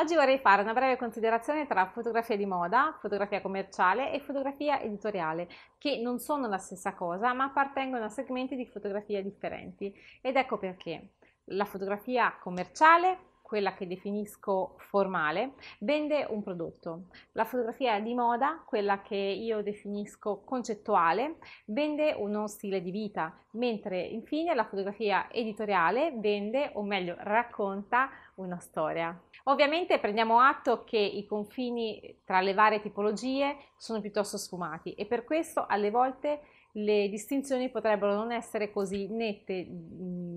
Oggi vorrei fare una breve considerazione tra fotografia di moda, fotografia commerciale e fotografia editoriale, che non sono la stessa cosa ma appartengono a segmenti di fotografia differenti. Ed ecco perché la fotografia commerciale quella che definisco formale, vende un prodotto. La fotografia di moda, quella che io definisco concettuale, vende uno stile di vita, mentre infine la fotografia editoriale vende, o meglio racconta, una storia. Ovviamente prendiamo atto che i confini tra le varie tipologie sono piuttosto sfumati e per questo alle volte le distinzioni potrebbero non essere così nette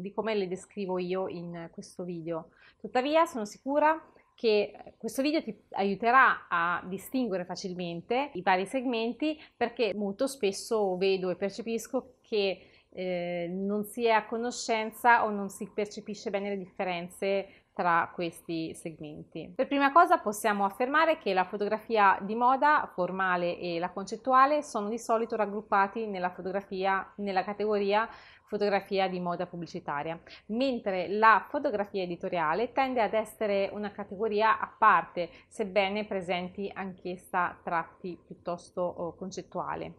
di come le descrivo io in questo video. Tuttavia sono sicura che questo video ti aiuterà a distinguere facilmente i vari segmenti perché molto spesso vedo e percepisco che eh, non si è a conoscenza o non si percepisce bene le differenze tra questi segmenti. Per prima cosa possiamo affermare che la fotografia di moda formale e la concettuale sono di solito raggruppati nella, nella categoria fotografia di moda pubblicitaria, mentre la fotografia editoriale tende ad essere una categoria a parte, sebbene presenti anch'essa tratti piuttosto oh, concettuali.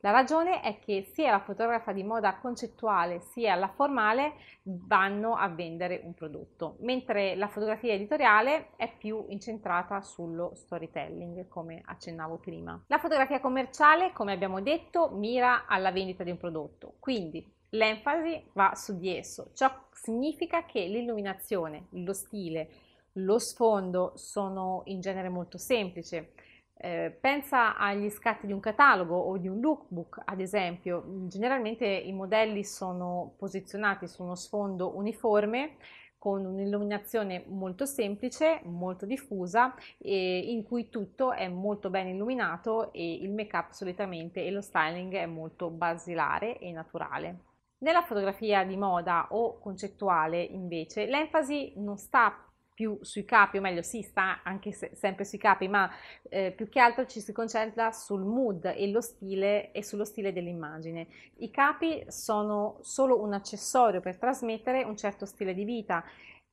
La ragione è che sia la fotografa di moda concettuale sia la formale vanno a vendere un prodotto, mentre mentre la fotografia editoriale è più incentrata sullo storytelling, come accennavo prima. La fotografia commerciale, come abbiamo detto, mira alla vendita di un prodotto, quindi l'enfasi va su di esso. Ciò significa che l'illuminazione, lo stile, lo sfondo sono in genere molto semplici. Eh, pensa agli scatti di un catalogo o di un lookbook, ad esempio. Generalmente i modelli sono posizionati su uno sfondo uniforme con un'illuminazione molto semplice, molto diffusa, in cui tutto è molto ben illuminato e il make up solitamente e lo styling è molto basilare e naturale. Nella fotografia di moda o concettuale invece l'enfasi non sta più sui capi, o meglio si sì, sta anche se, sempre sui capi, ma eh, più che altro ci si concentra sul mood e, lo stile, e sullo stile dell'immagine. I capi sono solo un accessorio per trasmettere un certo stile di vita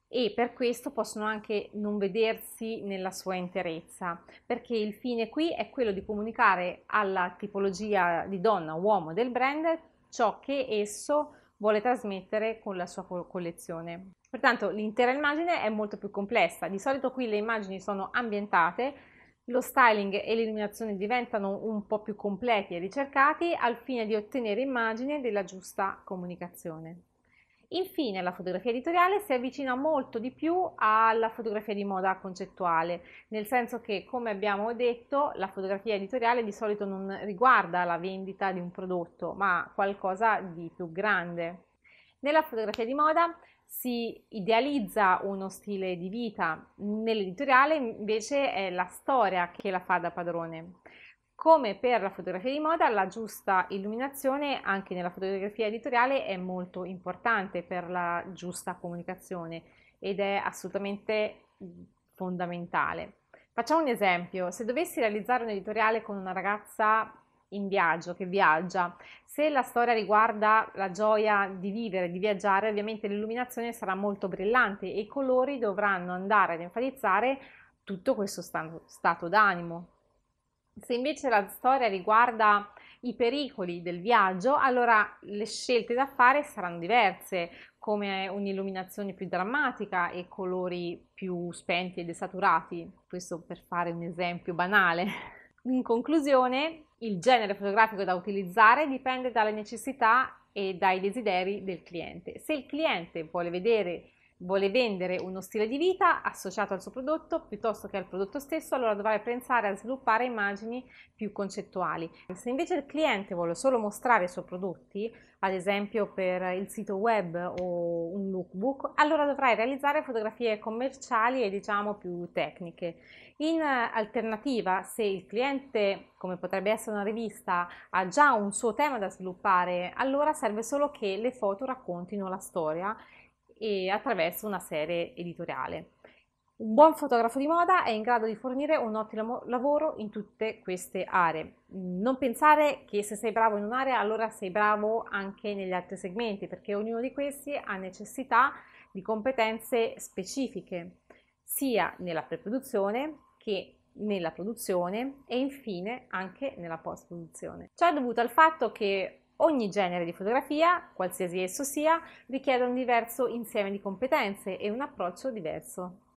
e per questo possono anche non vedersi nella sua interezza, perché il fine qui è quello di comunicare alla tipologia di donna uomo del brand ciò che esso vuole trasmettere con la sua collezione. Pertanto l'intera immagine è molto più complessa, di solito qui le immagini sono ambientate, lo styling e l'illuminazione diventano un po' più completi e ricercati al fine di ottenere immagini della giusta comunicazione. Infine la fotografia editoriale si avvicina molto di più alla fotografia di moda concettuale, nel senso che come abbiamo detto la fotografia editoriale di solito non riguarda la vendita di un prodotto, ma qualcosa di più grande. Nella fotografia di moda si idealizza uno stile di vita, nell'editoriale invece è la storia che la fa da padrone. Come per la fotografia di moda, la giusta illuminazione anche nella fotografia editoriale è molto importante per la giusta comunicazione ed è assolutamente fondamentale. Facciamo un esempio, se dovessi realizzare un editoriale con una ragazza in viaggio, che viaggia, se la storia riguarda la gioia di vivere, di viaggiare, ovviamente l'illuminazione sarà molto brillante e i colori dovranno andare ad enfatizzare tutto questo stato d'animo, se invece la storia riguarda i pericoli del viaggio, allora le scelte da fare saranno diverse, come un'illuminazione più drammatica e colori più spenti e desaturati, questo per fare un esempio banale. In conclusione, il genere fotografico da utilizzare dipende dalle necessità e dai desideri del cliente. Se il cliente vuole vedere vuole vendere uno stile di vita associato al suo prodotto piuttosto che al prodotto stesso, allora dovrà pensare a sviluppare immagini più concettuali. Se invece il cliente vuole solo mostrare i suoi prodotti, ad esempio per il sito web o un lookbook, allora dovrai realizzare fotografie commerciali e diciamo più tecniche. In alternativa, se il cliente, come potrebbe essere una rivista, ha già un suo tema da sviluppare, allora serve solo che le foto raccontino la storia e attraverso una serie editoriale. Un buon fotografo di moda è in grado di fornire un ottimo lavoro in tutte queste aree. Non pensare che se sei bravo in un'area allora sei bravo anche negli altri segmenti, perché ognuno di questi ha necessità di competenze specifiche, sia nella preproduzione che nella produzione e infine anche nella post-produzione. Ciò è dovuto al fatto che Ogni genere di fotografia, qualsiasi esso sia, richiede un diverso insieme di competenze e un approccio diverso.